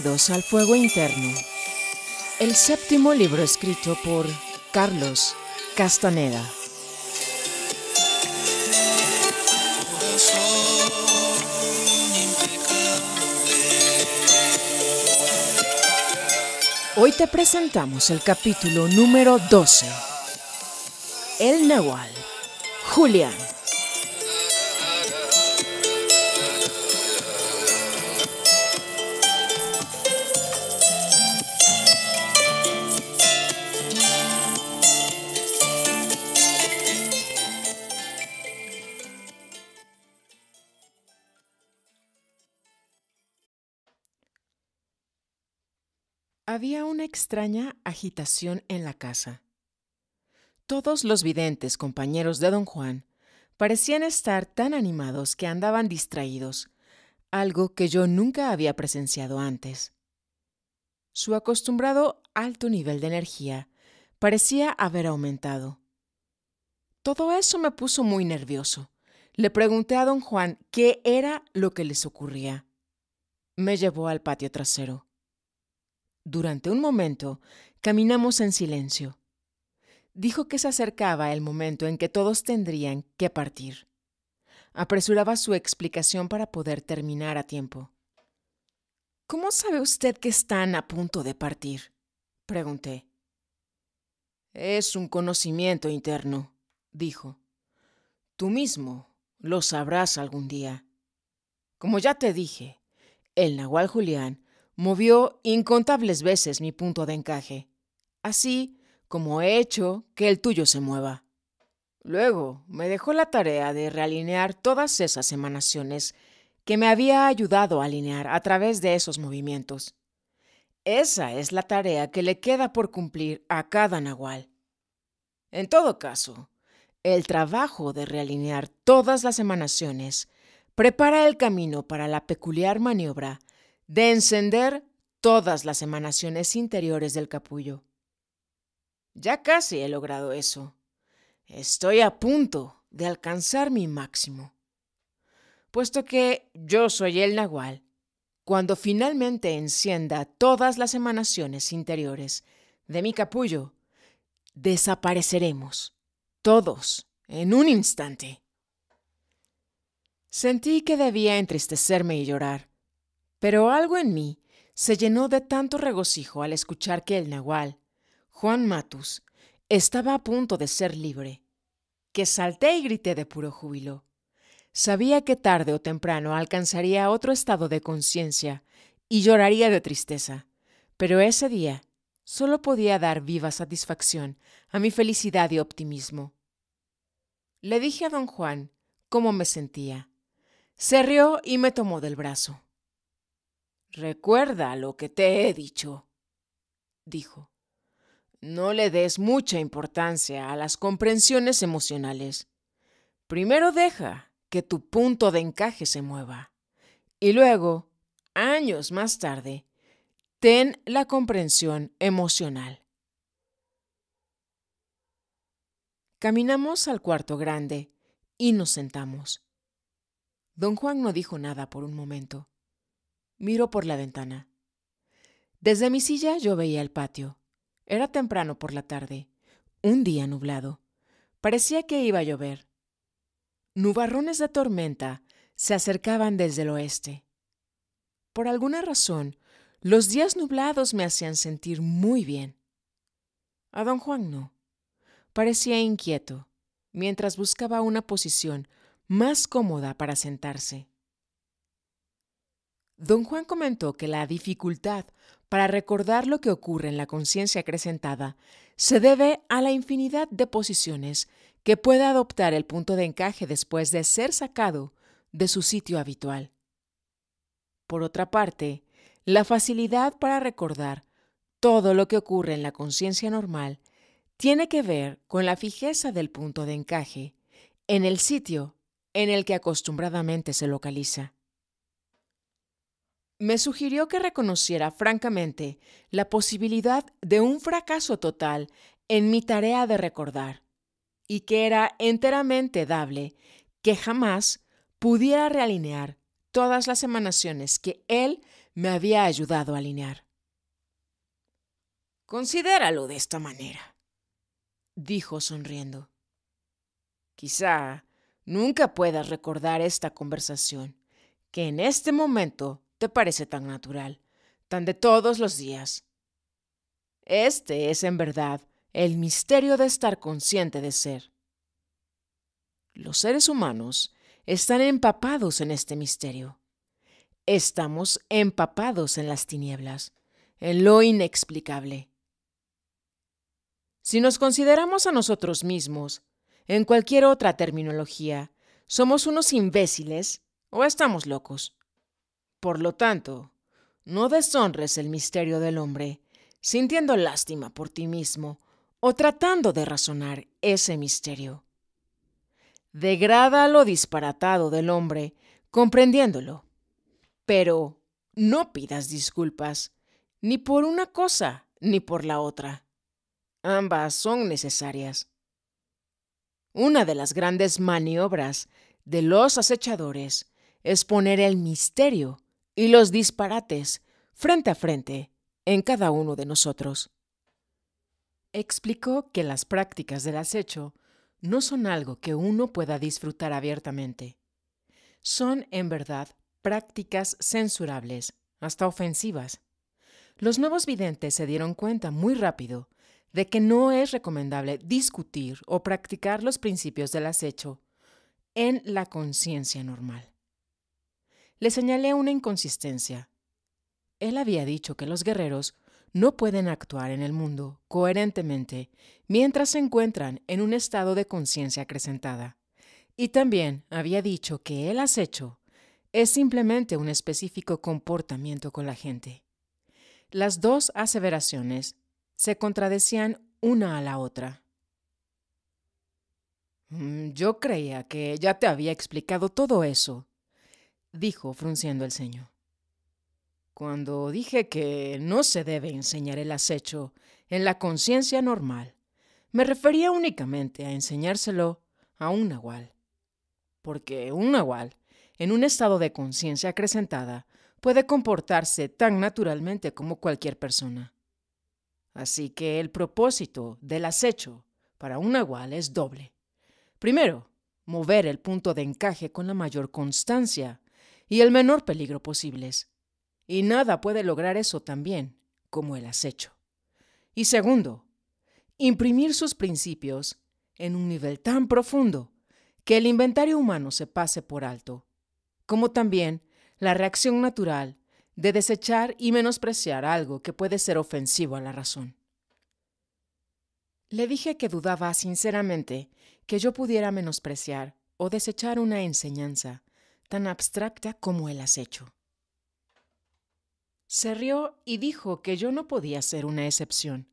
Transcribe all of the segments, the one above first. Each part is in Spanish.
Bienvenidos al Fuego Interno, el séptimo libro escrito por Carlos Castaneda. Hoy te presentamos el capítulo número 12, El Nahual, Julián. extraña agitación en la casa. Todos los videntes compañeros de don Juan parecían estar tan animados que andaban distraídos, algo que yo nunca había presenciado antes. Su acostumbrado alto nivel de energía parecía haber aumentado. Todo eso me puso muy nervioso. Le pregunté a don Juan qué era lo que les ocurría. Me llevó al patio trasero. Durante un momento, caminamos en silencio. Dijo que se acercaba el momento en que todos tendrían que partir. Apresuraba su explicación para poder terminar a tiempo. ¿Cómo sabe usted que están a punto de partir? pregunté. Es un conocimiento interno, dijo. Tú mismo lo sabrás algún día. Como ya te dije, el Nahual Julián movió incontables veces mi punto de encaje, así como he hecho que el tuyo se mueva. Luego me dejó la tarea de realinear todas esas emanaciones que me había ayudado a alinear a través de esos movimientos. Esa es la tarea que le queda por cumplir a cada nahual. En todo caso, el trabajo de realinear todas las emanaciones prepara el camino para la peculiar maniobra de encender todas las emanaciones interiores del capullo. Ya casi he logrado eso. Estoy a punto de alcanzar mi máximo. Puesto que yo soy el nahual, cuando finalmente encienda todas las emanaciones interiores de mi capullo, desapareceremos, todos, en un instante. Sentí que debía entristecerme y llorar, pero algo en mí se llenó de tanto regocijo al escuchar que el nahual, Juan Matus, estaba a punto de ser libre, que salté y grité de puro júbilo. Sabía que tarde o temprano alcanzaría otro estado de conciencia y lloraría de tristeza, pero ese día solo podía dar viva satisfacción a mi felicidad y optimismo. Le dije a don Juan cómo me sentía. Se rió y me tomó del brazo. Recuerda lo que te he dicho, dijo. No le des mucha importancia a las comprensiones emocionales. Primero deja que tu punto de encaje se mueva. Y luego, años más tarde, ten la comprensión emocional. Caminamos al cuarto grande y nos sentamos. Don Juan no dijo nada por un momento. Miro por la ventana. Desde mi silla yo veía el patio. Era temprano por la tarde, un día nublado. Parecía que iba a llover. Nubarrones de tormenta se acercaban desde el oeste. Por alguna razón, los días nublados me hacían sentir muy bien. A don Juan no. Parecía inquieto, mientras buscaba una posición más cómoda para sentarse. Don Juan comentó que la dificultad para recordar lo que ocurre en la conciencia acrecentada se debe a la infinidad de posiciones que puede adoptar el punto de encaje después de ser sacado de su sitio habitual. Por otra parte, la facilidad para recordar todo lo que ocurre en la conciencia normal tiene que ver con la fijeza del punto de encaje en el sitio en el que acostumbradamente se localiza me sugirió que reconociera francamente la posibilidad de un fracaso total en mi tarea de recordar, y que era enteramente dable que jamás pudiera realinear todas las emanaciones que él me había ayudado a alinear. Considéralo de esta manera, dijo sonriendo. Quizá nunca puedas recordar esta conversación, que en este momento te parece tan natural, tan de todos los días. Este es en verdad el misterio de estar consciente de ser. Los seres humanos están empapados en este misterio. Estamos empapados en las tinieblas, en lo inexplicable. Si nos consideramos a nosotros mismos, en cualquier otra terminología, somos unos imbéciles o estamos locos. Por lo tanto, no deshonres el misterio del hombre, sintiendo lástima por ti mismo o tratando de razonar ese misterio. Degrada lo disparatado del hombre, comprendiéndolo. Pero no pidas disculpas, ni por una cosa ni por la otra. Ambas son necesarias. Una de las grandes maniobras de los acechadores es poner el misterio y los disparates frente a frente en cada uno de nosotros. Explicó que las prácticas del acecho no son algo que uno pueda disfrutar abiertamente. Son, en verdad, prácticas censurables, hasta ofensivas. Los nuevos videntes se dieron cuenta muy rápido de que no es recomendable discutir o practicar los principios del acecho en la conciencia normal le señalé una inconsistencia. Él había dicho que los guerreros no pueden actuar en el mundo coherentemente mientras se encuentran en un estado de conciencia acrecentada. Y también había dicho que el acecho es simplemente un específico comportamiento con la gente. Las dos aseveraciones se contradecían una a la otra. Mm, yo creía que ya te había explicado todo eso, dijo frunciendo el ceño. Cuando dije que no se debe enseñar el acecho en la conciencia normal, me refería únicamente a enseñárselo a un nahual. Porque un nahual, en un estado de conciencia acrecentada, puede comportarse tan naturalmente como cualquier persona. Así que el propósito del acecho para un nahual es doble. Primero, mover el punto de encaje con la mayor constancia y el menor peligro posibles. Y nada puede lograr eso tan bien como el acecho. Y segundo, imprimir sus principios en un nivel tan profundo que el inventario humano se pase por alto, como también la reacción natural de desechar y menospreciar algo que puede ser ofensivo a la razón. Le dije que dudaba sinceramente que yo pudiera menospreciar o desechar una enseñanza tan abstracta como el acecho. Se rió y dijo que yo no podía ser una excepción,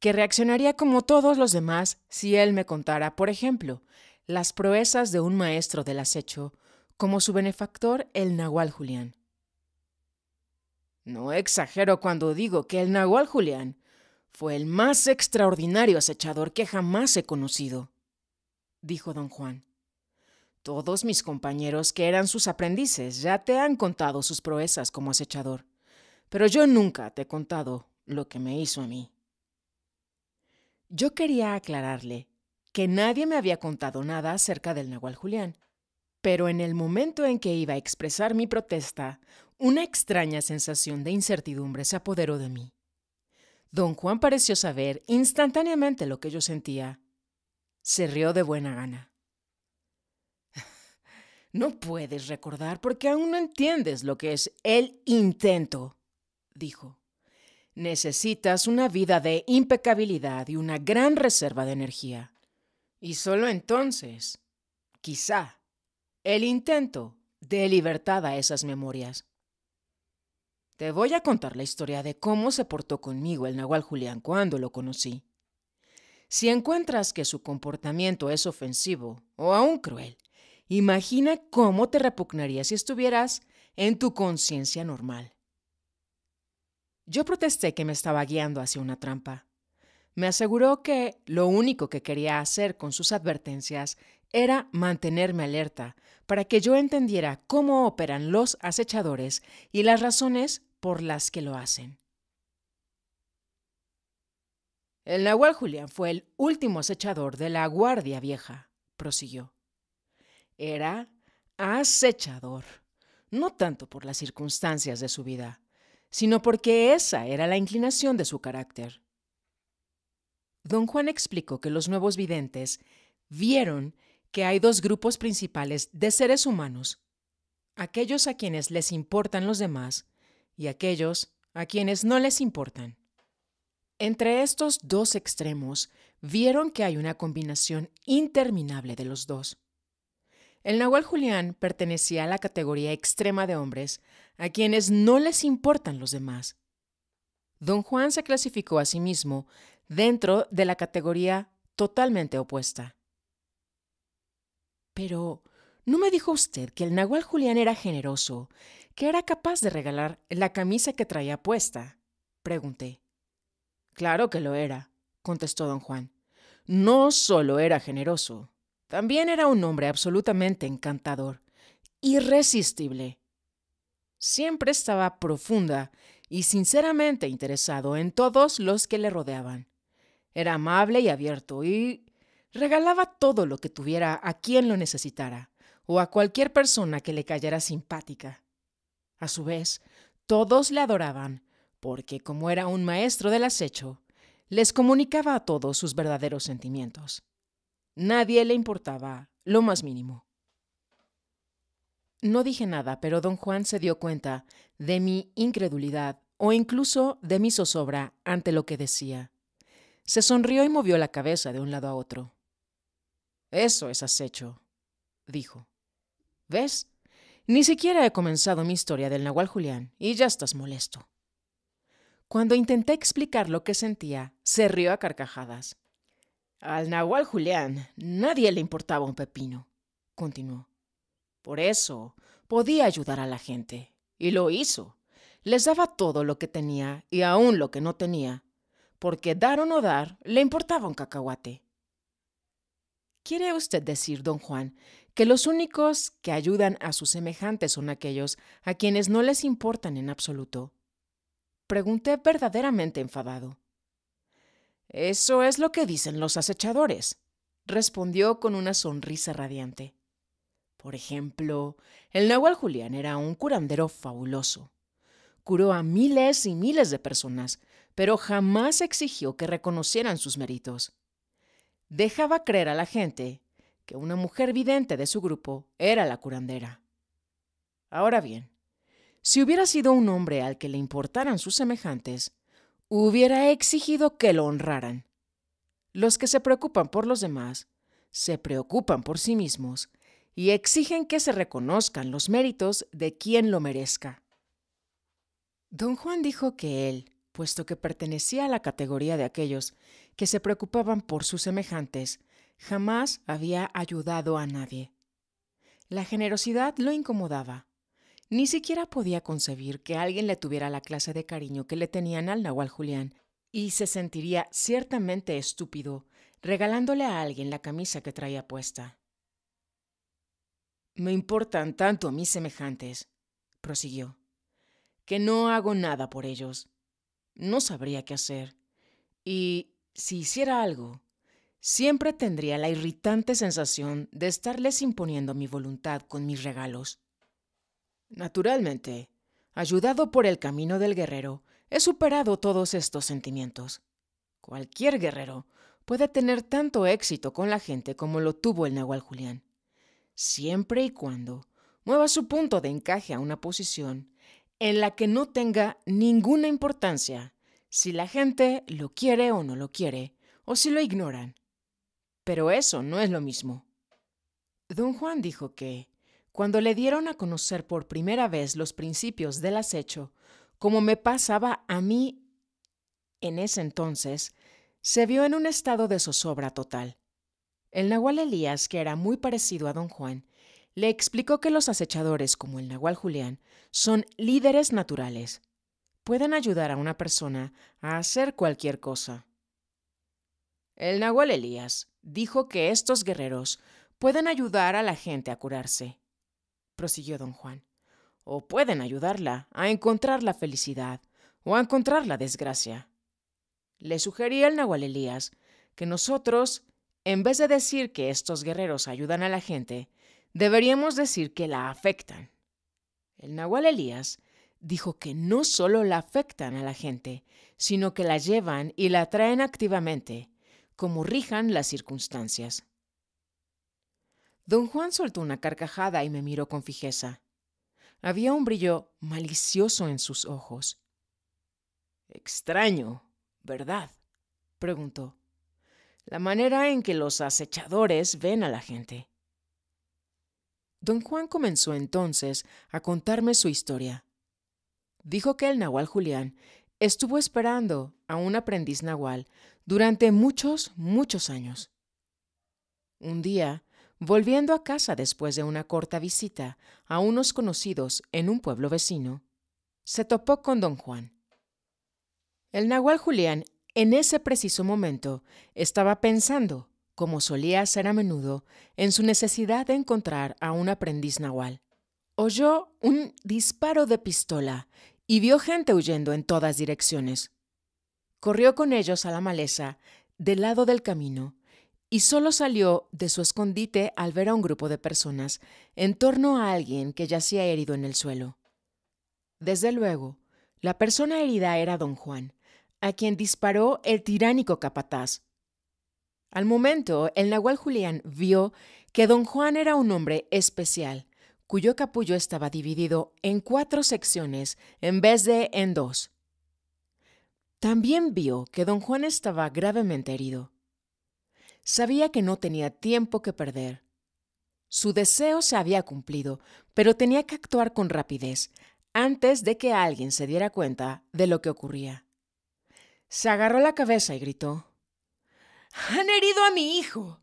que reaccionaría como todos los demás si él me contara, por ejemplo, las proezas de un maestro del acecho, como su benefactor el Nahual Julián. No exagero cuando digo que el Nahual Julián fue el más extraordinario acechador que jamás he conocido, dijo don Juan. Todos mis compañeros que eran sus aprendices ya te han contado sus proezas como acechador, pero yo nunca te he contado lo que me hizo a mí. Yo quería aclararle que nadie me había contado nada acerca del Nahual Julián, pero en el momento en que iba a expresar mi protesta, una extraña sensación de incertidumbre se apoderó de mí. Don Juan pareció saber instantáneamente lo que yo sentía. Se rió de buena gana. No puedes recordar porque aún no entiendes lo que es el intento, dijo. Necesitas una vida de impecabilidad y una gran reserva de energía. Y solo entonces, quizá, el intento dé libertad a esas memorias. Te voy a contar la historia de cómo se portó conmigo el Nahual Julián cuando lo conocí. Si encuentras que su comportamiento es ofensivo o aún cruel, Imagina cómo te repugnaría si estuvieras en tu conciencia normal. Yo protesté que me estaba guiando hacia una trampa. Me aseguró que lo único que quería hacer con sus advertencias era mantenerme alerta para que yo entendiera cómo operan los acechadores y las razones por las que lo hacen. El Nahual Julián fue el último acechador de la Guardia Vieja, prosiguió. Era acechador, no tanto por las circunstancias de su vida, sino porque esa era la inclinación de su carácter. Don Juan explicó que los nuevos videntes vieron que hay dos grupos principales de seres humanos, aquellos a quienes les importan los demás y aquellos a quienes no les importan. Entre estos dos extremos vieron que hay una combinación interminable de los dos. El Nahual Julián pertenecía a la categoría extrema de hombres, a quienes no les importan los demás. Don Juan se clasificó a sí mismo dentro de la categoría totalmente opuesta. Pero, ¿no me dijo usted que el Nahual Julián era generoso, que era capaz de regalar la camisa que traía puesta? Pregunté. Claro que lo era, contestó don Juan. No solo era generoso, también era un hombre absolutamente encantador, irresistible. Siempre estaba profunda y sinceramente interesado en todos los que le rodeaban. Era amable y abierto y regalaba todo lo que tuviera a quien lo necesitara o a cualquier persona que le cayera simpática. A su vez, todos le adoraban, porque como era un maestro del acecho, les comunicaba a todos sus verdaderos sentimientos. Nadie le importaba lo más mínimo. No dije nada, pero don Juan se dio cuenta de mi incredulidad o incluso de mi zozobra ante lo que decía. Se sonrió y movió la cabeza de un lado a otro. Eso es acecho, dijo. ¿Ves? Ni siquiera he comenzado mi historia del Nahual Julián y ya estás molesto. Cuando intenté explicar lo que sentía, se rió a carcajadas. Al Nahual Julián nadie le importaba un pepino, continuó. Por eso podía ayudar a la gente, y lo hizo. Les daba todo lo que tenía y aún lo que no tenía, porque dar o no dar le importaba un cacahuate. ¿Quiere usted decir, don Juan, que los únicos que ayudan a sus semejantes son aquellos a quienes no les importan en absoluto? Pregunté verdaderamente enfadado. Eso es lo que dicen los acechadores, respondió con una sonrisa radiante. Por ejemplo, el Nahual Julián era un curandero fabuloso. Curó a miles y miles de personas, pero jamás exigió que reconocieran sus méritos. Dejaba creer a la gente que una mujer vidente de su grupo era la curandera. Ahora bien, si hubiera sido un hombre al que le importaran sus semejantes, hubiera exigido que lo honraran. Los que se preocupan por los demás, se preocupan por sí mismos y exigen que se reconozcan los méritos de quien lo merezca. Don Juan dijo que él, puesto que pertenecía a la categoría de aquellos que se preocupaban por sus semejantes, jamás había ayudado a nadie. La generosidad lo incomodaba ni siquiera podía concebir que alguien le tuviera la clase de cariño que le tenían al Nahual Julián, y se sentiría ciertamente estúpido regalándole a alguien la camisa que traía puesta. Me importan tanto a mis semejantes, prosiguió, que no hago nada por ellos. No sabría qué hacer. Y si hiciera algo, siempre tendría la irritante sensación de estarles imponiendo mi voluntad con mis regalos. Naturalmente, ayudado por el camino del guerrero, he superado todos estos sentimientos. Cualquier guerrero puede tener tanto éxito con la gente como lo tuvo el Nahual Julián, siempre y cuando mueva su punto de encaje a una posición en la que no tenga ninguna importancia si la gente lo quiere o no lo quiere, o si lo ignoran. Pero eso no es lo mismo. Don Juan dijo que, cuando le dieron a conocer por primera vez los principios del acecho, como me pasaba a mí en ese entonces, se vio en un estado de zozobra total. El Nahual Elías, que era muy parecido a don Juan, le explicó que los acechadores, como el Nahual Julián, son líderes naturales. Pueden ayudar a una persona a hacer cualquier cosa. El Nahual Elías dijo que estos guerreros pueden ayudar a la gente a curarse prosiguió don Juan, o pueden ayudarla a encontrar la felicidad o a encontrar la desgracia. Le sugería el Nahual Elías que nosotros, en vez de decir que estos guerreros ayudan a la gente, deberíamos decir que la afectan. El Nahual Elías dijo que no solo la afectan a la gente, sino que la llevan y la traen activamente, como rijan las circunstancias. Don Juan soltó una carcajada y me miró con fijeza. Había un brillo malicioso en sus ojos. Extraño, ¿verdad? preguntó. La manera en que los acechadores ven a la gente. Don Juan comenzó entonces a contarme su historia. Dijo que el nahual Julián estuvo esperando a un aprendiz nahual durante muchos, muchos años. Un día, volviendo a casa después de una corta visita a unos conocidos en un pueblo vecino, se topó con don Juan. El nahual Julián, en ese preciso momento, estaba pensando, como solía hacer a menudo, en su necesidad de encontrar a un aprendiz nahual. Oyó un disparo de pistola y vio gente huyendo en todas direcciones. Corrió con ellos a la maleza, del lado del camino, y solo salió de su escondite al ver a un grupo de personas en torno a alguien que yacía herido en el suelo. Desde luego, la persona herida era don Juan, a quien disparó el tiránico capataz. Al momento, el Nahual Julián vio que don Juan era un hombre especial, cuyo capullo estaba dividido en cuatro secciones en vez de en dos. También vio que don Juan estaba gravemente herido. Sabía que no tenía tiempo que perder. Su deseo se había cumplido, pero tenía que actuar con rapidez, antes de que alguien se diera cuenta de lo que ocurría. Se agarró la cabeza y gritó, Han herido a mi hijo.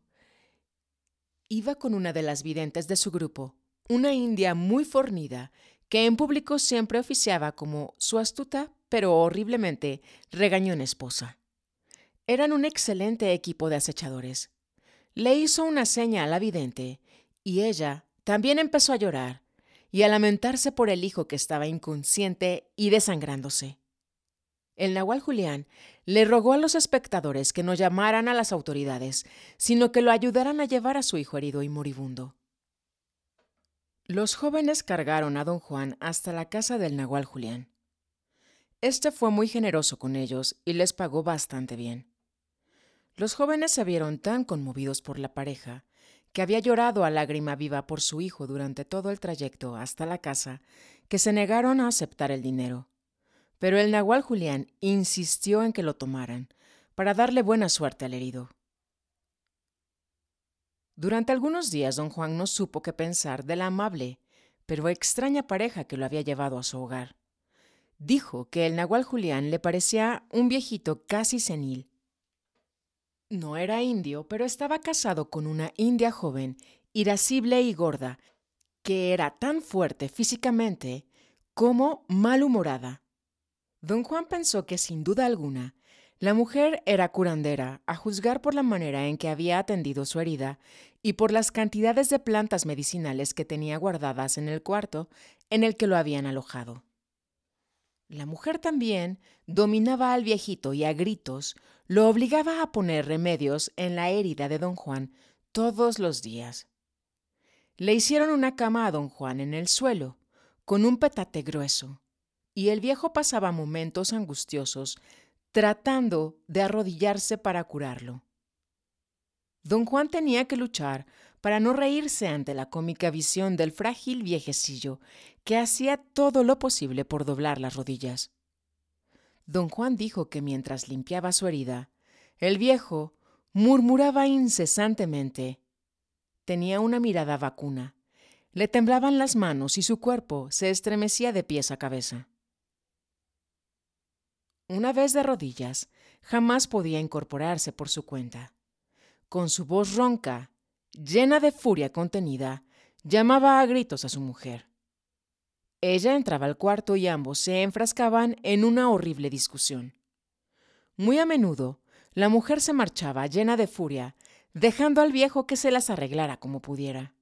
Iba con una de las videntes de su grupo, una india muy fornida, que en público siempre oficiaba como su astuta pero horriblemente regañón esposa. Eran un excelente equipo de acechadores. Le hizo una seña a la vidente, y ella también empezó a llorar y a lamentarse por el hijo que estaba inconsciente y desangrándose. El Nahual Julián le rogó a los espectadores que no llamaran a las autoridades, sino que lo ayudaran a llevar a su hijo herido y moribundo. Los jóvenes cargaron a don Juan hasta la casa del Nahual Julián. Este fue muy generoso con ellos y les pagó bastante bien. Los jóvenes se vieron tan conmovidos por la pareja que había llorado a lágrima viva por su hijo durante todo el trayecto hasta la casa, que se negaron a aceptar el dinero. Pero el nahual Julián insistió en que lo tomaran, para darle buena suerte al herido. Durante algunos días don Juan no supo qué pensar de la amable, pero extraña pareja que lo había llevado a su hogar. Dijo que el nahual Julián le parecía un viejito casi senil, no era indio, pero estaba casado con una india joven, irascible y gorda, que era tan fuerte físicamente como malhumorada. Don Juan pensó que sin duda alguna, la mujer era curandera, a juzgar por la manera en que había atendido su herida y por las cantidades de plantas medicinales que tenía guardadas en el cuarto en el que lo habían alojado. La mujer también dominaba al viejito y a gritos lo obligaba a poner remedios en la herida de don Juan todos los días. Le hicieron una cama a don Juan en el suelo, con un petate grueso, y el viejo pasaba momentos angustiosos tratando de arrodillarse para curarlo. Don Juan tenía que luchar para no reírse ante la cómica visión del frágil viejecillo que hacía todo lo posible por doblar las rodillas. Don Juan dijo que mientras limpiaba su herida, el viejo murmuraba incesantemente. Tenía una mirada vacuna. Le temblaban las manos y su cuerpo se estremecía de pies a cabeza. Una vez de rodillas, jamás podía incorporarse por su cuenta. Con su voz ronca, llena de furia contenida, llamaba a gritos a su mujer. Ella entraba al cuarto y ambos se enfrascaban en una horrible discusión. Muy a menudo, la mujer se marchaba llena de furia, dejando al viejo que se las arreglara como pudiera.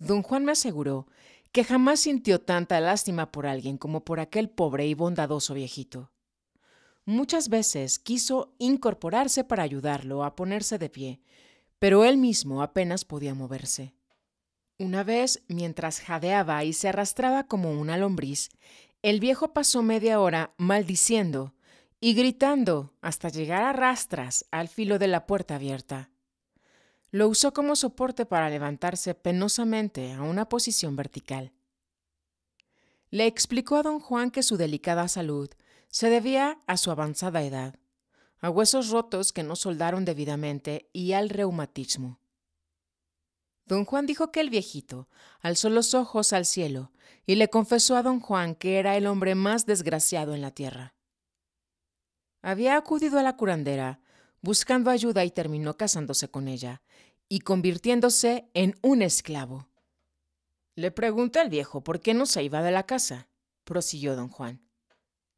Don Juan me aseguró que jamás sintió tanta lástima por alguien como por aquel pobre y bondadoso viejito. Muchas veces quiso incorporarse para ayudarlo a ponerse de pie, pero él mismo apenas podía moverse. Una vez, mientras jadeaba y se arrastraba como una lombriz, el viejo pasó media hora maldiciendo y gritando hasta llegar a rastras al filo de la puerta abierta. Lo usó como soporte para levantarse penosamente a una posición vertical. Le explicó a don Juan que su delicada salud se debía a su avanzada edad, a huesos rotos que no soldaron debidamente y al reumatismo. Don Juan dijo que el viejito alzó los ojos al cielo y le confesó a don Juan que era el hombre más desgraciado en la tierra. Había acudido a la curandera buscando ayuda y terminó casándose con ella y convirtiéndose en un esclavo. Le pregunté al viejo por qué no se iba de la casa, prosiguió don Juan.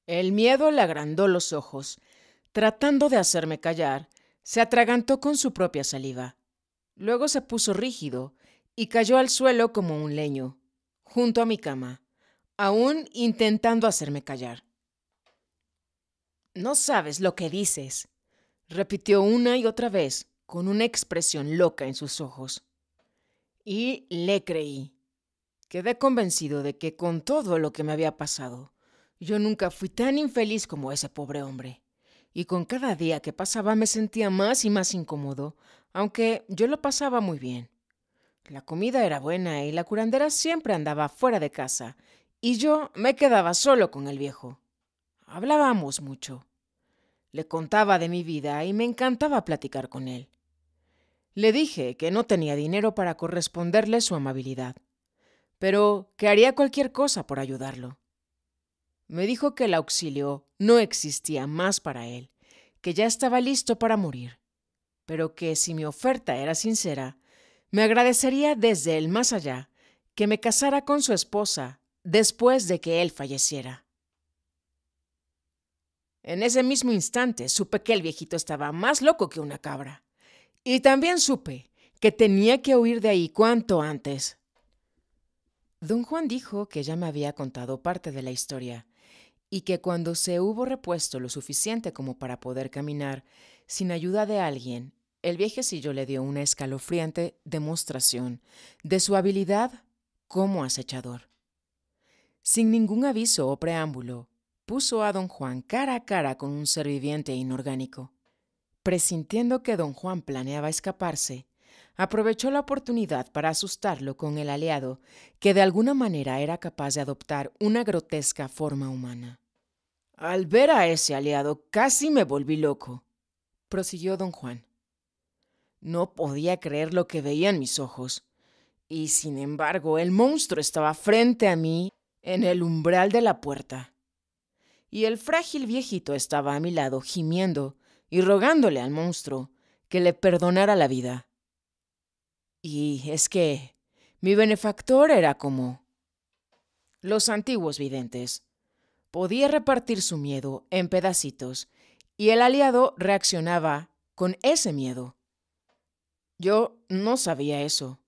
El miedo le agrandó los ojos. Tratando de hacerme callar, se atragantó con su propia saliva Luego se puso rígido y cayó al suelo como un leño, junto a mi cama, aún intentando hacerme callar. No sabes lo que dices, repitió una y otra vez, con una expresión loca en sus ojos. Y le creí. Quedé convencido de que con todo lo que me había pasado, yo nunca fui tan infeliz como ese pobre hombre. Y con cada día que pasaba me sentía más y más incómodo aunque yo lo pasaba muy bien. La comida era buena y la curandera siempre andaba fuera de casa, y yo me quedaba solo con el viejo. Hablábamos mucho. Le contaba de mi vida y me encantaba platicar con él. Le dije que no tenía dinero para corresponderle su amabilidad, pero que haría cualquier cosa por ayudarlo. Me dijo que el auxilio no existía más para él, que ya estaba listo para morir pero que si mi oferta era sincera, me agradecería desde el más allá que me casara con su esposa después de que él falleciera. En ese mismo instante supe que el viejito estaba más loco que una cabra. Y también supe que tenía que huir de ahí cuanto antes. Don Juan dijo que ya me había contado parte de la historia y que cuando se hubo repuesto lo suficiente como para poder caminar, sin ayuda de alguien, el viejecillo le dio una escalofriante demostración de su habilidad como acechador. Sin ningún aviso o preámbulo, puso a don Juan cara a cara con un ser viviente inorgánico. Presintiendo que don Juan planeaba escaparse, aprovechó la oportunidad para asustarlo con el aliado, que de alguna manera era capaz de adoptar una grotesca forma humana. Al ver a ese aliado casi me volví loco, prosiguió don Juan. No podía creer lo que veía en mis ojos. Y sin embargo, el monstruo estaba frente a mí, en el umbral de la puerta. Y el frágil viejito estaba a mi lado, gimiendo y rogándole al monstruo que le perdonara la vida. Y es que mi benefactor era como los antiguos videntes. Podía repartir su miedo en pedacitos y el aliado reaccionaba con ese miedo yo no sabía eso.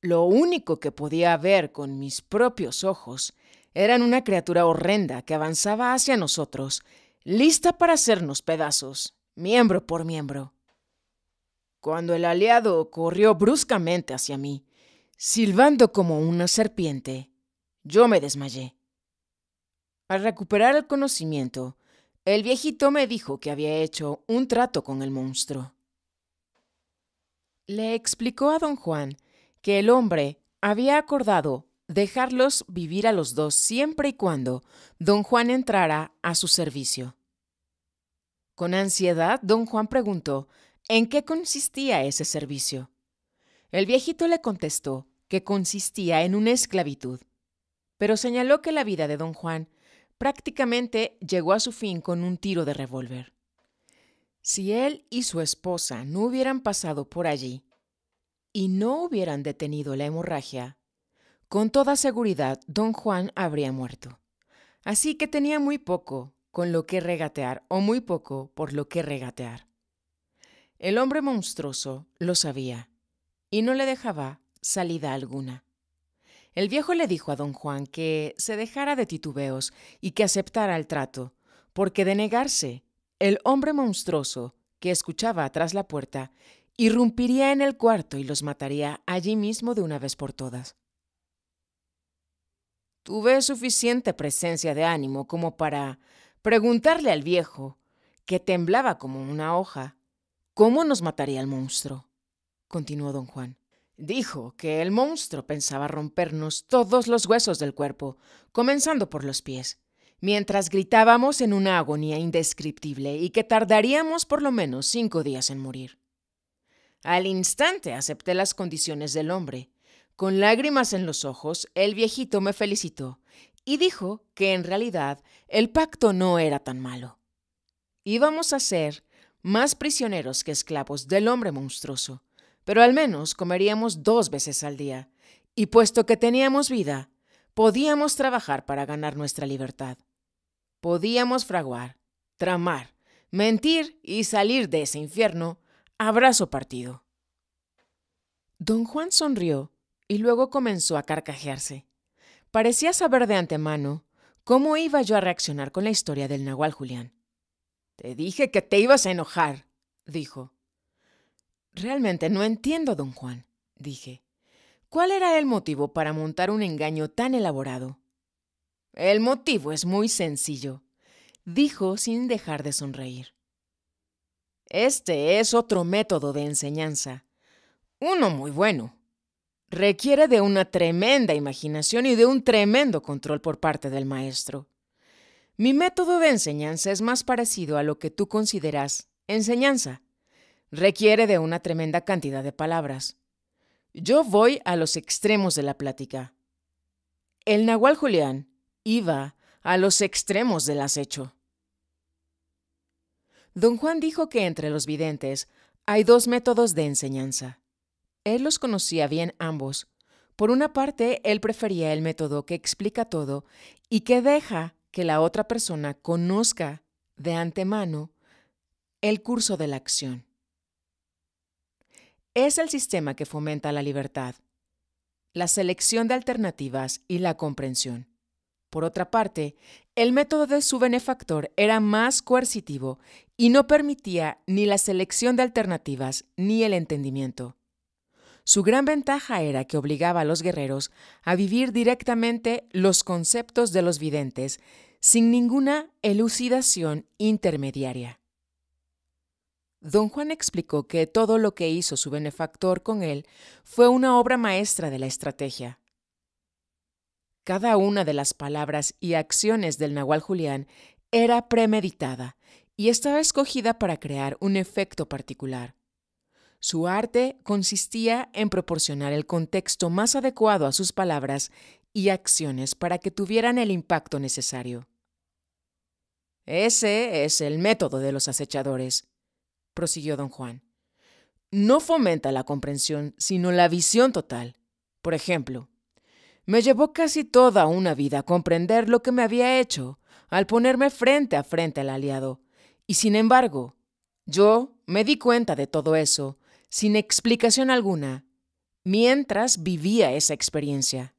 Lo único que podía ver con mis propios ojos eran una criatura horrenda que avanzaba hacia nosotros, lista para hacernos pedazos, miembro por miembro. Cuando el aliado corrió bruscamente hacia mí, silbando como una serpiente, yo me desmayé. Al recuperar el conocimiento, el viejito me dijo que había hecho un trato con el monstruo le explicó a don Juan que el hombre había acordado dejarlos vivir a los dos siempre y cuando don Juan entrara a su servicio. Con ansiedad, don Juan preguntó en qué consistía ese servicio. El viejito le contestó que consistía en una esclavitud, pero señaló que la vida de don Juan prácticamente llegó a su fin con un tiro de revólver. Si él y su esposa no hubieran pasado por allí y no hubieran detenido la hemorragia, con toda seguridad don Juan habría muerto. Así que tenía muy poco con lo que regatear o muy poco por lo que regatear. El hombre monstruoso lo sabía y no le dejaba salida alguna. El viejo le dijo a don Juan que se dejara de titubeos y que aceptara el trato, porque de negarse el hombre monstruoso que escuchaba atrás la puerta irrumpiría en el cuarto y los mataría allí mismo de una vez por todas. Tuve suficiente presencia de ánimo como para preguntarle al viejo, que temblaba como una hoja, cómo nos mataría el monstruo, continuó don Juan. Dijo que el monstruo pensaba rompernos todos los huesos del cuerpo, comenzando por los pies mientras gritábamos en una agonía indescriptible y que tardaríamos por lo menos cinco días en morir. Al instante acepté las condiciones del hombre. Con lágrimas en los ojos, el viejito me felicitó y dijo que en realidad el pacto no era tan malo. Íbamos a ser más prisioneros que esclavos del hombre monstruoso, pero al menos comeríamos dos veces al día, y puesto que teníamos vida, podíamos trabajar para ganar nuestra libertad. Podíamos fraguar, tramar, mentir y salir de ese infierno. Abrazo partido. Don Juan sonrió y luego comenzó a carcajearse. Parecía saber de antemano cómo iba yo a reaccionar con la historia del Nahual Julián. Te dije que te ibas a enojar, dijo. Realmente no entiendo, don Juan, dije. ¿Cuál era el motivo para montar un engaño tan elaborado? El motivo es muy sencillo, dijo sin dejar de sonreír. Este es otro método de enseñanza. Uno muy bueno. Requiere de una tremenda imaginación y de un tremendo control por parte del maestro. Mi método de enseñanza es más parecido a lo que tú consideras enseñanza. Requiere de una tremenda cantidad de palabras. Yo voy a los extremos de la plática. El Nahual Julián iba a los extremos del acecho. Don Juan dijo que entre los videntes hay dos métodos de enseñanza. Él los conocía bien ambos. Por una parte, él prefería el método que explica todo y que deja que la otra persona conozca de antemano el curso de la acción. Es el sistema que fomenta la libertad, la selección de alternativas y la comprensión. Por otra parte, el método de su benefactor era más coercitivo y no permitía ni la selección de alternativas ni el entendimiento. Su gran ventaja era que obligaba a los guerreros a vivir directamente los conceptos de los videntes sin ninguna elucidación intermediaria. Don Juan explicó que todo lo que hizo su benefactor con él fue una obra maestra de la estrategia. Cada una de las palabras y acciones del Nahual Julián era premeditada y estaba escogida para crear un efecto particular. Su arte consistía en proporcionar el contexto más adecuado a sus palabras y acciones para que tuvieran el impacto necesario. Ese es el método de los acechadores, prosiguió don Juan. No fomenta la comprensión, sino la visión total. Por ejemplo, me llevó casi toda una vida comprender lo que me había hecho al ponerme frente a frente al aliado. Y sin embargo, yo me di cuenta de todo eso, sin explicación alguna, mientras vivía esa experiencia.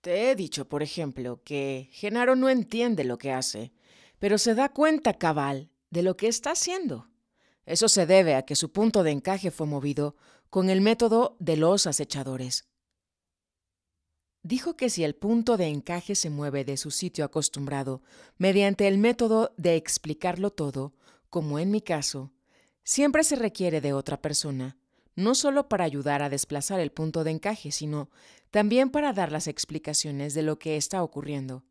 Te he dicho, por ejemplo, que Genaro no entiende lo que hace, pero se da cuenta cabal de lo que está haciendo. Eso se debe a que su punto de encaje fue movido con el método de los acechadores. Dijo que si el punto de encaje se mueve de su sitio acostumbrado mediante el método de explicarlo todo, como en mi caso, siempre se requiere de otra persona, no solo para ayudar a desplazar el punto de encaje, sino también para dar las explicaciones de lo que está ocurriendo.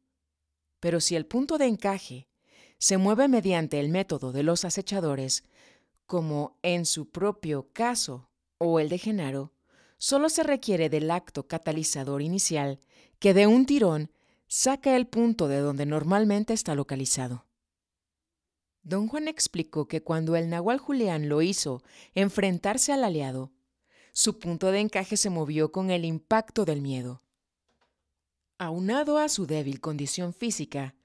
Pero si el punto de encaje se mueve mediante el método de los acechadores, como en su propio caso o el de Genaro, solo se requiere del acto catalizador inicial que de un tirón saca el punto de donde normalmente está localizado. Don Juan explicó que cuando el Nahual Julián lo hizo enfrentarse al aliado, su punto de encaje se movió con el impacto del miedo. Aunado a su débil condición física,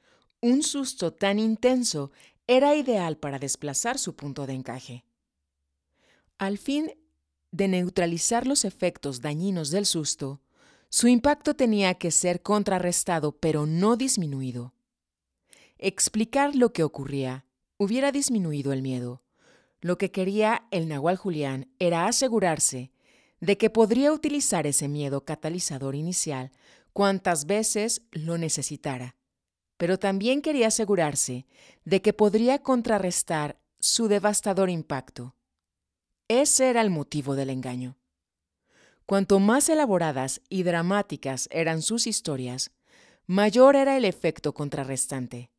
un susto tan intenso era ideal para desplazar su punto de encaje. Al fin de neutralizar los efectos dañinos del susto, su impacto tenía que ser contrarrestado pero no disminuido. Explicar lo que ocurría hubiera disminuido el miedo. Lo que quería el Nahual Julián era asegurarse de que podría utilizar ese miedo catalizador inicial cuantas veces lo necesitara, pero también quería asegurarse de que podría contrarrestar su devastador impacto. Ese era el motivo del engaño. Cuanto más elaboradas y dramáticas eran sus historias, mayor era el efecto contrarrestante.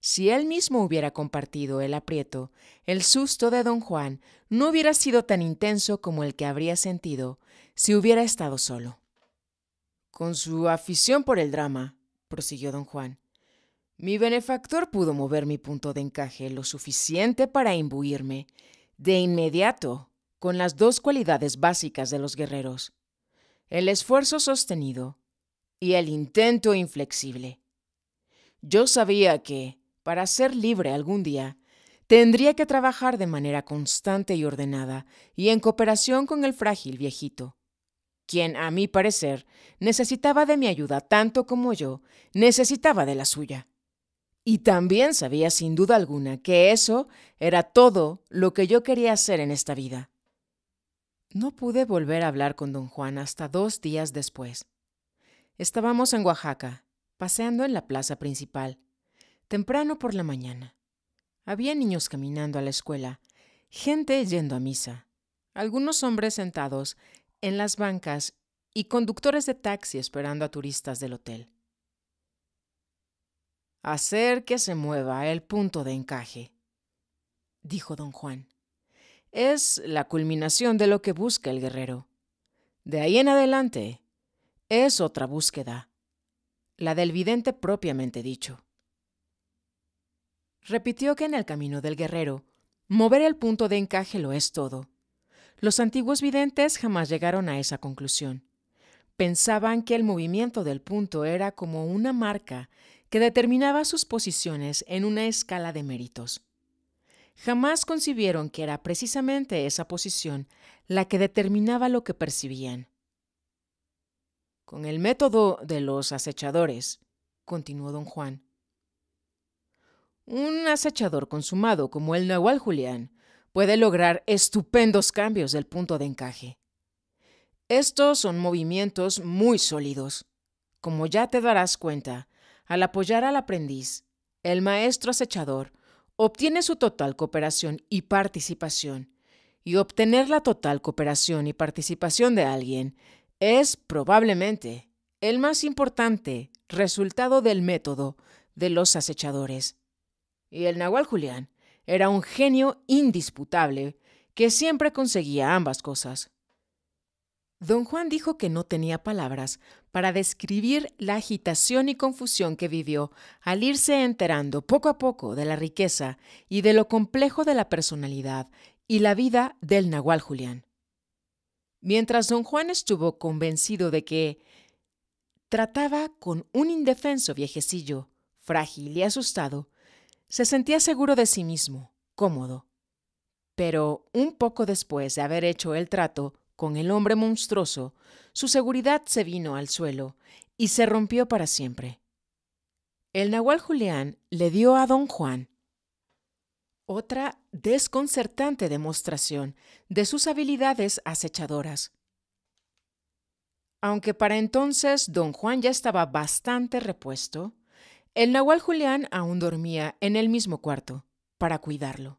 Si él mismo hubiera compartido el aprieto, el susto de don Juan no hubiera sido tan intenso como el que habría sentido si hubiera estado solo. Con su afición por el drama, prosiguió don Juan, mi benefactor pudo mover mi punto de encaje lo suficiente para imbuirme de inmediato con las dos cualidades básicas de los guerreros, el esfuerzo sostenido y el intento inflexible. Yo sabía que, para ser libre algún día, tendría que trabajar de manera constante y ordenada y en cooperación con el frágil viejito, quien, a mi parecer, necesitaba de mi ayuda tanto como yo necesitaba de la suya. Y también sabía sin duda alguna que eso era todo lo que yo quería hacer en esta vida. No pude volver a hablar con don Juan hasta dos días después. Estábamos en Oaxaca, paseando en la plaza principal, temprano por la mañana. Había niños caminando a la escuela, gente yendo a misa, algunos hombres sentados en las bancas y conductores de taxi esperando a turistas del hotel. Hacer que se mueva el punto de encaje, dijo don Juan. Es la culminación de lo que busca el guerrero. De ahí en adelante, es otra búsqueda, la del vidente propiamente dicho. Repitió que en el camino del guerrero, mover el punto de encaje lo es todo. Los antiguos videntes jamás llegaron a esa conclusión. Pensaban que el movimiento del punto era como una marca que determinaba sus posiciones en una escala de méritos. Jamás concibieron que era precisamente esa posición la que determinaba lo que percibían. Con el método de los acechadores, continuó don Juan. Un acechador consumado como el Nahual Julián puede lograr estupendos cambios del punto de encaje. Estos son movimientos muy sólidos. Como ya te darás cuenta, al apoyar al aprendiz, el maestro acechador obtiene su total cooperación y participación. Y obtener la total cooperación y participación de alguien es probablemente el más importante resultado del método de los acechadores. Y el Nahual Julián era un genio indisputable que siempre conseguía ambas cosas. Don Juan dijo que no tenía palabras para describir la agitación y confusión que vivió al irse enterando poco a poco de la riqueza y de lo complejo de la personalidad y la vida del Nahual Julián. Mientras don Juan estuvo convencido de que trataba con un indefenso viejecillo, frágil y asustado, se sentía seguro de sí mismo, cómodo. Pero un poco después de haber hecho el trato, con el hombre monstruoso, su seguridad se vino al suelo y se rompió para siempre. El nahual Julián le dio a don Juan otra desconcertante demostración de sus habilidades acechadoras. Aunque para entonces don Juan ya estaba bastante repuesto, el nahual Julián aún dormía en el mismo cuarto para cuidarlo.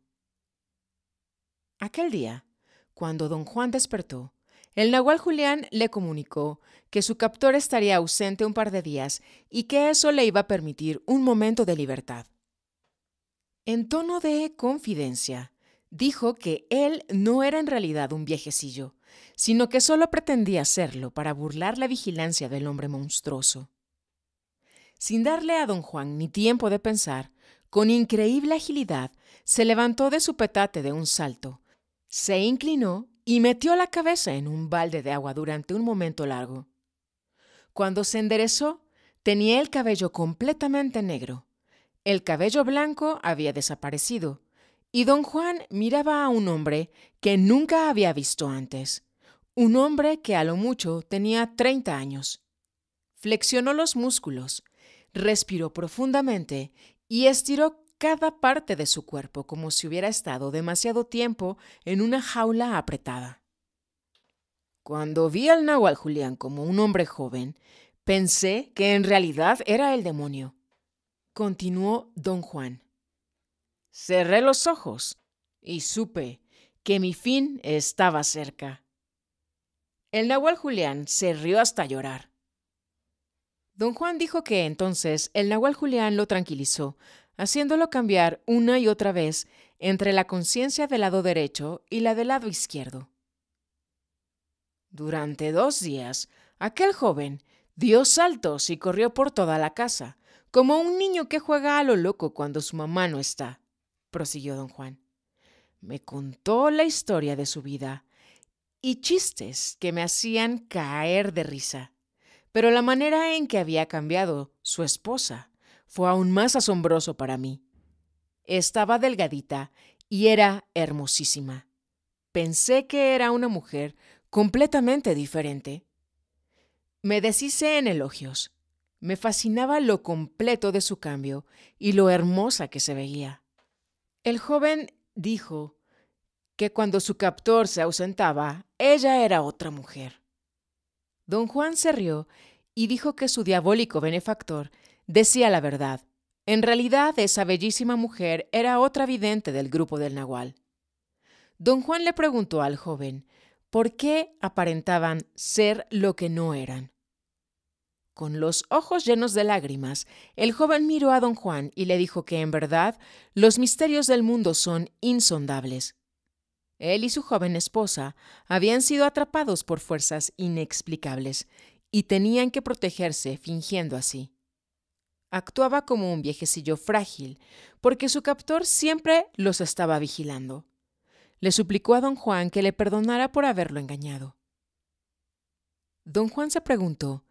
Aquel día, cuando don Juan despertó, el nahual Julián le comunicó que su captor estaría ausente un par de días y que eso le iba a permitir un momento de libertad. En tono de confidencia, dijo que él no era en realidad un viejecillo, sino que solo pretendía serlo para burlar la vigilancia del hombre monstruoso. Sin darle a don Juan ni tiempo de pensar, con increíble agilidad se levantó de su petate de un salto, se inclinó y metió la cabeza en un balde de agua durante un momento largo. Cuando se enderezó, tenía el cabello completamente negro. El cabello blanco había desaparecido, y don Juan miraba a un hombre que nunca había visto antes, un hombre que a lo mucho tenía 30 años. Flexionó los músculos, respiró profundamente y estiró cada parte de su cuerpo como si hubiera estado demasiado tiempo en una jaula apretada. Cuando vi al Nahual Julián como un hombre joven, pensé que en realidad era el demonio. Continuó don Juan. Cerré los ojos y supe que mi fin estaba cerca. El Nahual Julián se rió hasta llorar. Don Juan dijo que entonces el Nahual Julián lo tranquilizó, haciéndolo cambiar una y otra vez entre la conciencia del lado derecho y la del lado izquierdo. Durante dos días, aquel joven dio saltos y corrió por toda la casa, como un niño que juega a lo loco cuando su mamá no está, prosiguió don Juan. Me contó la historia de su vida y chistes que me hacían caer de risa, pero la manera en que había cambiado su esposa fue aún más asombroso para mí. Estaba delgadita y era hermosísima. Pensé que era una mujer completamente diferente. Me deshice en elogios. Me fascinaba lo completo de su cambio y lo hermosa que se veía. El joven dijo que cuando su captor se ausentaba, ella era otra mujer. Don Juan se rió y dijo que su diabólico benefactor Decía la verdad. En realidad, esa bellísima mujer era otra vidente del grupo del Nahual. Don Juan le preguntó al joven por qué aparentaban ser lo que no eran. Con los ojos llenos de lágrimas, el joven miró a don Juan y le dijo que en verdad los misterios del mundo son insondables. Él y su joven esposa habían sido atrapados por fuerzas inexplicables y tenían que protegerse fingiendo así actuaba como un viejecillo frágil, porque su captor siempre los estaba vigilando. Le suplicó a don Juan que le perdonara por haberlo engañado. Don Juan se preguntó,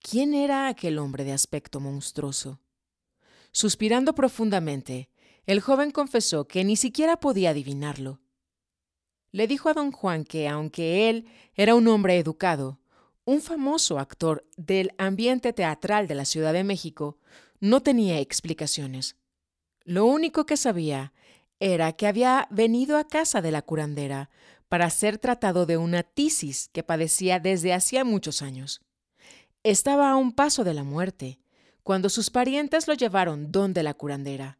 ¿quién era aquel hombre de aspecto monstruoso? Suspirando profundamente, el joven confesó que ni siquiera podía adivinarlo. Le dijo a don Juan que, aunque él era un hombre educado, un famoso actor del ambiente teatral de la Ciudad de México, no tenía explicaciones. Lo único que sabía era que había venido a casa de la curandera para ser tratado de una tisis que padecía desde hacía muchos años. Estaba a un paso de la muerte, cuando sus parientes lo llevaron donde la curandera.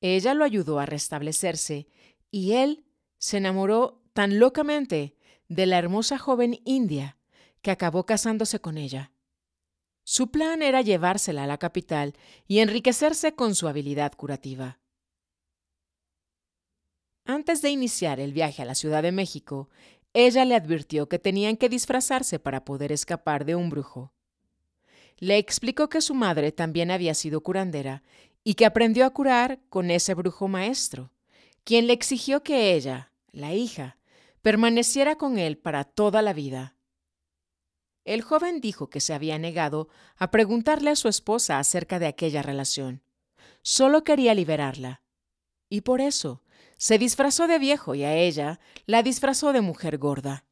Ella lo ayudó a restablecerse y él se enamoró tan locamente de la hermosa joven india que acabó casándose con ella. Su plan era llevársela a la capital y enriquecerse con su habilidad curativa. Antes de iniciar el viaje a la Ciudad de México, ella le advirtió que tenían que disfrazarse para poder escapar de un brujo. Le explicó que su madre también había sido curandera y que aprendió a curar con ese brujo maestro, quien le exigió que ella, la hija, permaneciera con él para toda la vida el joven dijo que se había negado a preguntarle a su esposa acerca de aquella relación. Solo quería liberarla. Y por eso, se disfrazó de viejo y a ella la disfrazó de mujer gorda.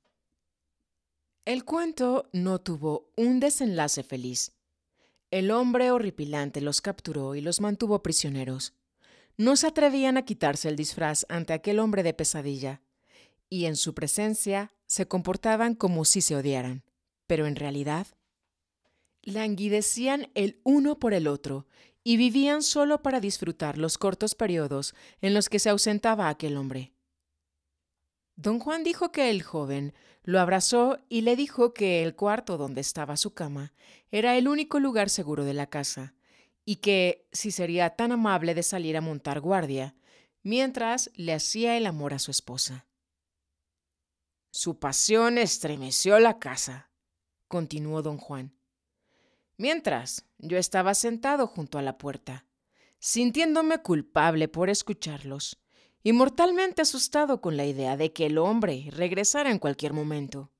El cuento no tuvo un desenlace feliz. El hombre horripilante los capturó y los mantuvo prisioneros. No se atrevían a quitarse el disfraz ante aquel hombre de pesadilla, y en su presencia se comportaban como si se odiaran pero en realidad languidecían el uno por el otro y vivían solo para disfrutar los cortos periodos en los que se ausentaba aquel hombre. Don Juan dijo que el joven lo abrazó y le dijo que el cuarto donde estaba su cama era el único lugar seguro de la casa, y que, si sería tan amable de salir a montar guardia, mientras le hacía el amor a su esposa. Su pasión estremeció la casa continuó don Juan. Mientras, yo estaba sentado junto a la puerta, sintiéndome culpable por escucharlos y mortalmente asustado con la idea de que el hombre regresara en cualquier momento.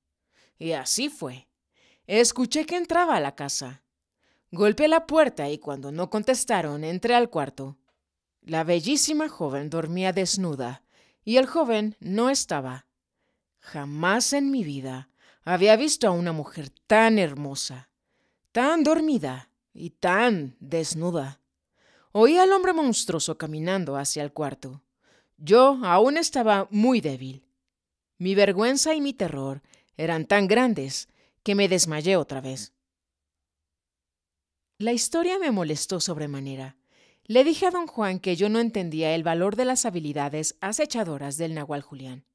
Y así fue. Escuché que entraba a la casa. Golpeé la puerta y cuando no contestaron entré al cuarto. La bellísima joven dormía desnuda y el joven no estaba. Jamás en mi vida había visto a una mujer tan hermosa, tan dormida y tan desnuda. Oí al hombre monstruoso caminando hacia el cuarto. Yo aún estaba muy débil. Mi vergüenza y mi terror eran tan grandes que me desmayé otra vez. La historia me molestó sobremanera. Le dije a don Juan que yo no entendía el valor de las habilidades acechadoras del Nahual Julián.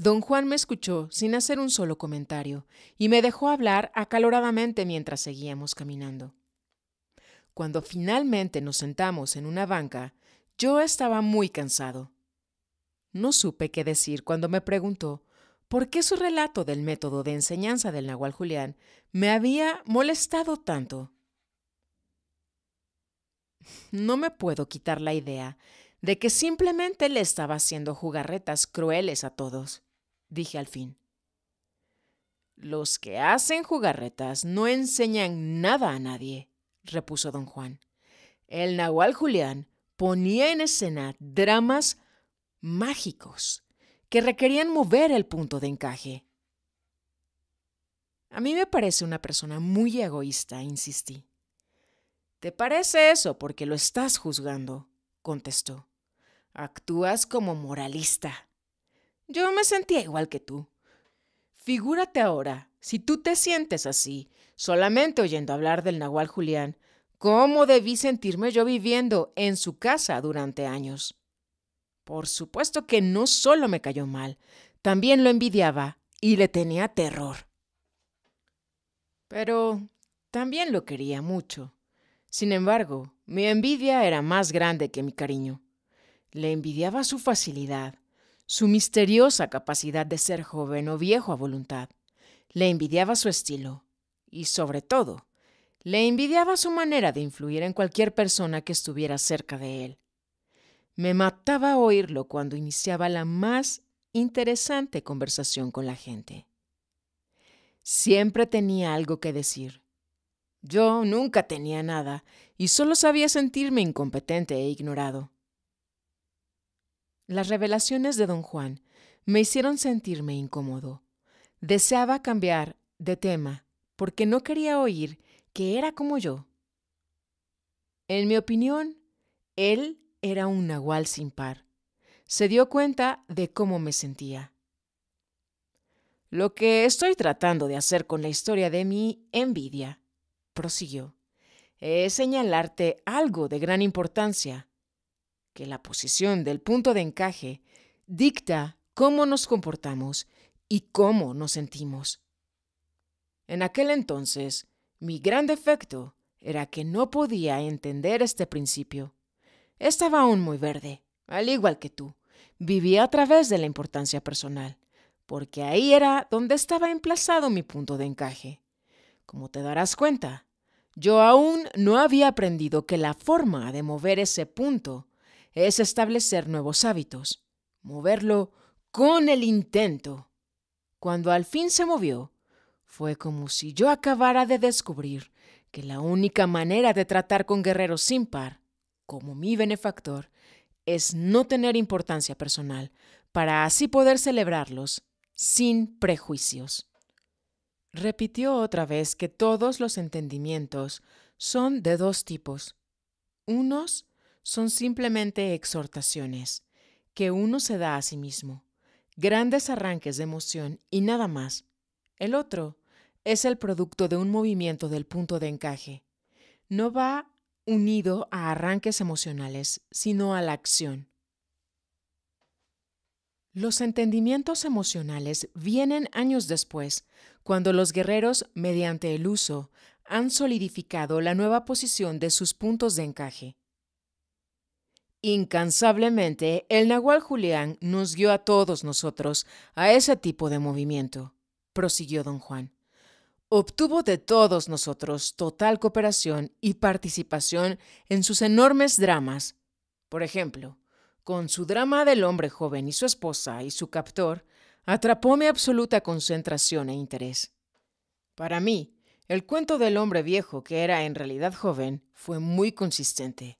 Don Juan me escuchó sin hacer un solo comentario y me dejó hablar acaloradamente mientras seguíamos caminando. Cuando finalmente nos sentamos en una banca, yo estaba muy cansado. No supe qué decir cuando me preguntó por qué su relato del método de enseñanza del Nahual Julián me había molestado tanto. No me puedo quitar la idea de que simplemente le estaba haciendo jugarretas crueles a todos dije al fin. Los que hacen jugarretas no enseñan nada a nadie, repuso don Juan. El nahual Julián ponía en escena dramas mágicos que requerían mover el punto de encaje. A mí me parece una persona muy egoísta, insistí. ¿Te parece eso porque lo estás juzgando? contestó. Actúas como moralista. Yo me sentía igual que tú. Figúrate ahora, si tú te sientes así, solamente oyendo hablar del Nahual Julián, ¿cómo debí sentirme yo viviendo en su casa durante años? Por supuesto que no solo me cayó mal, también lo envidiaba y le tenía terror. Pero también lo quería mucho. Sin embargo, mi envidia era más grande que mi cariño. Le envidiaba su facilidad, su misteriosa capacidad de ser joven o viejo a voluntad. Le envidiaba su estilo y, sobre todo, le envidiaba su manera de influir en cualquier persona que estuviera cerca de él. Me mataba oírlo cuando iniciaba la más interesante conversación con la gente. Siempre tenía algo que decir. Yo nunca tenía nada y solo sabía sentirme incompetente e ignorado. Las revelaciones de don Juan me hicieron sentirme incómodo. Deseaba cambiar de tema porque no quería oír que era como yo. En mi opinión, él era un nahual sin par. Se dio cuenta de cómo me sentía. Lo que estoy tratando de hacer con la historia de mi envidia, prosiguió, es señalarte algo de gran importancia que la posición del punto de encaje dicta cómo nos comportamos y cómo nos sentimos. En aquel entonces, mi gran defecto era que no podía entender este principio. Estaba aún muy verde, al igual que tú. Vivía a través de la importancia personal, porque ahí era donde estaba emplazado mi punto de encaje. Como te darás cuenta, yo aún no había aprendido que la forma de mover ese punto es establecer nuevos hábitos, moverlo con el intento. Cuando al fin se movió, fue como si yo acabara de descubrir que la única manera de tratar con guerreros sin par, como mi benefactor, es no tener importancia personal, para así poder celebrarlos sin prejuicios. Repitió otra vez que todos los entendimientos son de dos tipos, unos son simplemente exhortaciones que uno se da a sí mismo, grandes arranques de emoción y nada más. El otro es el producto de un movimiento del punto de encaje. No va unido a arranques emocionales, sino a la acción. Los entendimientos emocionales vienen años después, cuando los guerreros, mediante el uso, han solidificado la nueva posición de sus puntos de encaje. Incansablemente, el Nahual Julián nos guió a todos nosotros a ese tipo de movimiento, prosiguió don Juan. Obtuvo de todos nosotros total cooperación y participación en sus enormes dramas. Por ejemplo, con su drama del hombre joven y su esposa y su captor, atrapó mi absoluta concentración e interés. Para mí, el cuento del hombre viejo, que era en realidad joven, fue muy consistente.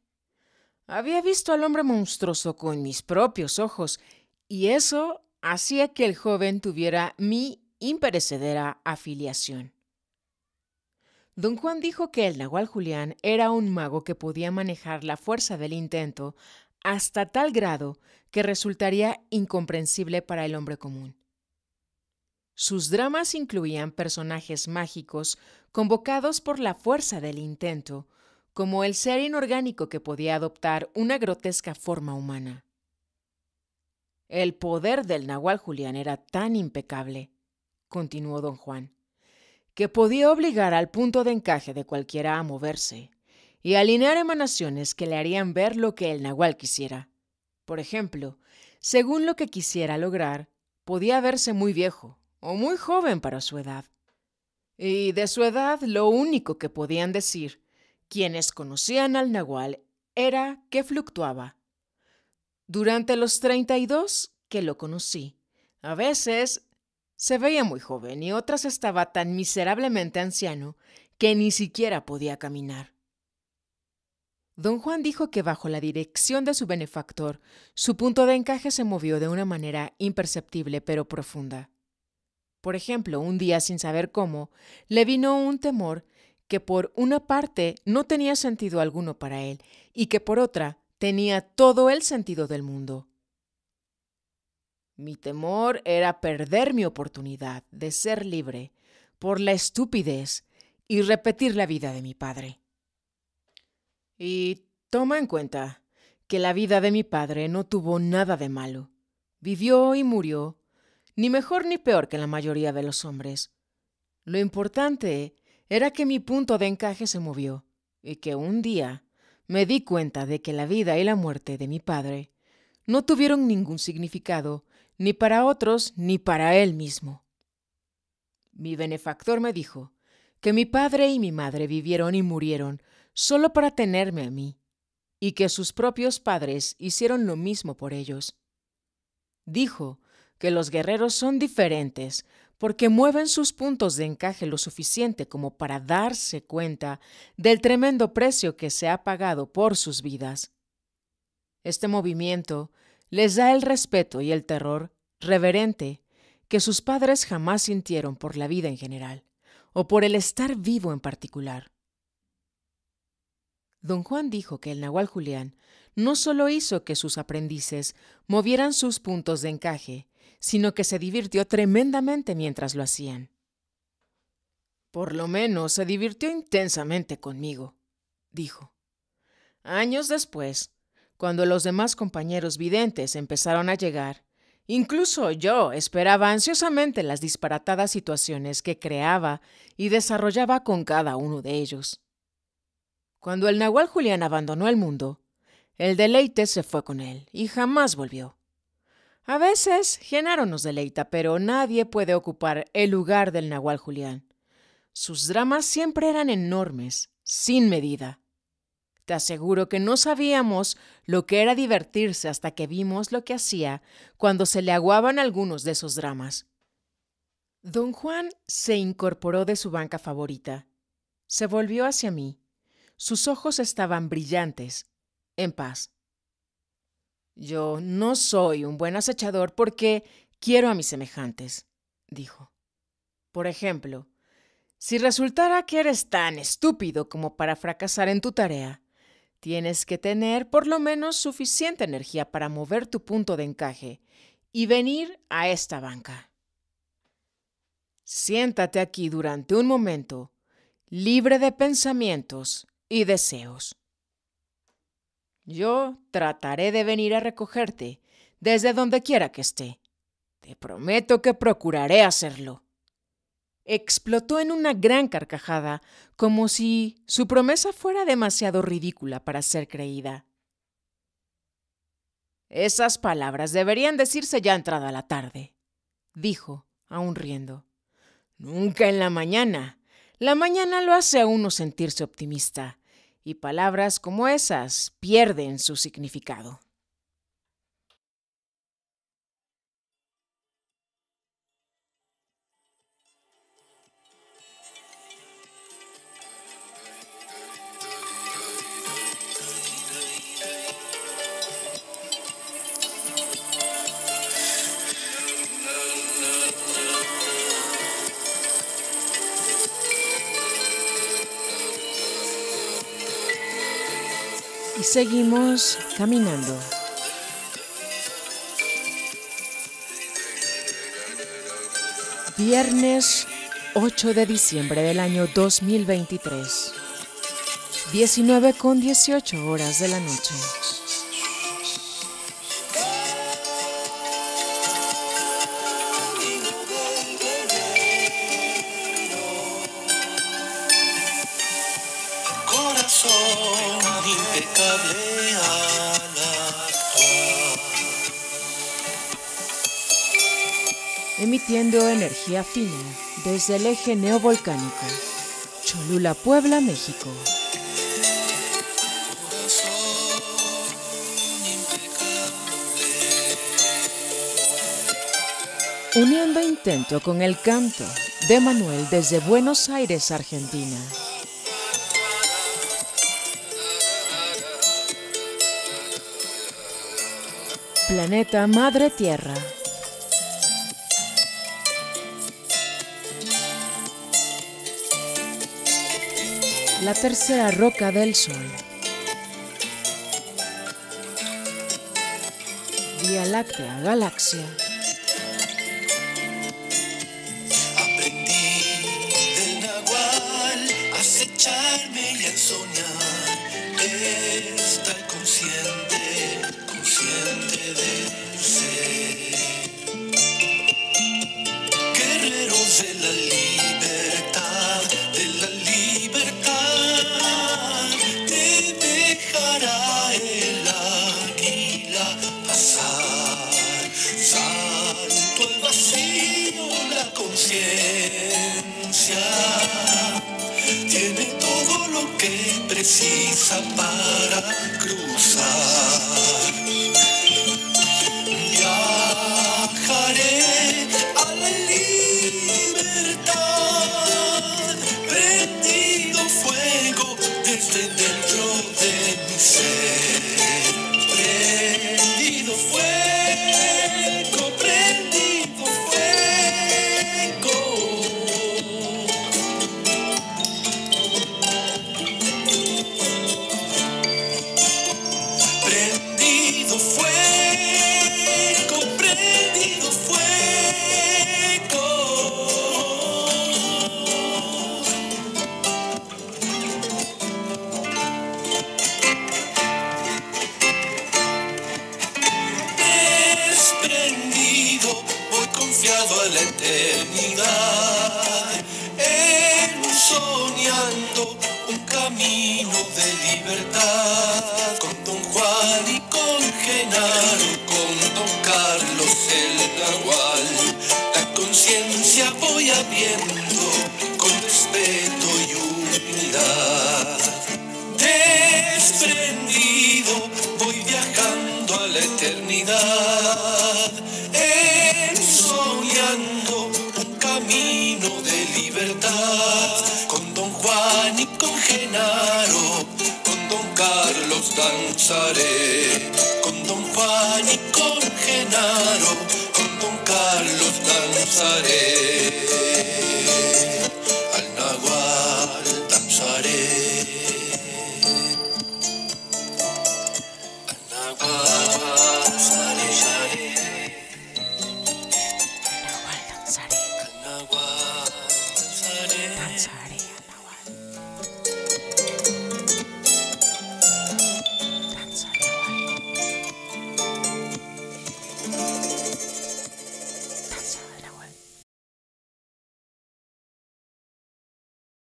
Había visto al hombre monstruoso con mis propios ojos y eso hacía que el joven tuviera mi imperecedera afiliación. Don Juan dijo que el Nahual Julián era un mago que podía manejar la fuerza del intento hasta tal grado que resultaría incomprensible para el hombre común. Sus dramas incluían personajes mágicos convocados por la fuerza del intento, como el ser inorgánico que podía adoptar una grotesca forma humana. El poder del nahual Julián era tan impecable, continuó don Juan, que podía obligar al punto de encaje de cualquiera a moverse y alinear emanaciones que le harían ver lo que el nahual quisiera. Por ejemplo, según lo que quisiera lograr, podía verse muy viejo o muy joven para su edad. Y de su edad lo único que podían decir quienes conocían al nahual era que fluctuaba. Durante los 32 que lo conocí, a veces se veía muy joven y otras estaba tan miserablemente anciano que ni siquiera podía caminar. Don Juan dijo que bajo la dirección de su benefactor, su punto de encaje se movió de una manera imperceptible pero profunda. Por ejemplo, un día sin saber cómo, le vino un temor que por una parte no tenía sentido alguno para él y que por otra tenía todo el sentido del mundo. Mi temor era perder mi oportunidad de ser libre por la estupidez y repetir la vida de mi padre. Y toma en cuenta que la vida de mi padre no tuvo nada de malo. Vivió y murió, ni mejor ni peor que la mayoría de los hombres. Lo importante era que mi punto de encaje se movió y que un día me di cuenta de que la vida y la muerte de mi padre no tuvieron ningún significado, ni para otros ni para él mismo. Mi benefactor me dijo que mi padre y mi madre vivieron y murieron solo para tenerme a mí, y que sus propios padres hicieron lo mismo por ellos. Dijo que los guerreros son diferentes porque mueven sus puntos de encaje lo suficiente como para darse cuenta del tremendo precio que se ha pagado por sus vidas. Este movimiento les da el respeto y el terror reverente que sus padres jamás sintieron por la vida en general, o por el estar vivo en particular. Don Juan dijo que el Nahual Julián no solo hizo que sus aprendices movieran sus puntos de encaje, sino que se divirtió tremendamente mientras lo hacían. Por lo menos se divirtió intensamente conmigo, dijo. Años después, cuando los demás compañeros videntes empezaron a llegar, incluso yo esperaba ansiosamente las disparatadas situaciones que creaba y desarrollaba con cada uno de ellos. Cuando el Nahual Julián abandonó el mundo, el deleite se fue con él y jamás volvió. A veces, Genaro nos deleita, pero nadie puede ocupar el lugar del Nahual Julián. Sus dramas siempre eran enormes, sin medida. Te aseguro que no sabíamos lo que era divertirse hasta que vimos lo que hacía cuando se le aguaban algunos de esos dramas. Don Juan se incorporó de su banca favorita. Se volvió hacia mí. Sus ojos estaban brillantes, en paz. Yo no soy un buen acechador porque quiero a mis semejantes, dijo. Por ejemplo, si resultara que eres tan estúpido como para fracasar en tu tarea, tienes que tener por lo menos suficiente energía para mover tu punto de encaje y venir a esta banca. Siéntate aquí durante un momento, libre de pensamientos y deseos. Yo trataré de venir a recogerte desde donde quiera que esté. Te prometo que procuraré hacerlo. Explotó en una gran carcajada, como si su promesa fuera demasiado ridícula para ser creída. Esas palabras deberían decirse ya entrada la tarde, dijo, aún riendo. Nunca en la mañana. La mañana lo hace a uno sentirse optimista y palabras como esas pierden su significado. Seguimos caminando. Viernes 8 de diciembre del año 2023. 19 con 18 horas de la noche. energía fina desde el eje neovolcánico. Cholula, Puebla, México. Uniendo intento con el canto de Manuel desde Buenos Aires, Argentina. Planeta Madre Tierra. la tercera roca del Sol. Vía Láctea Galaxia.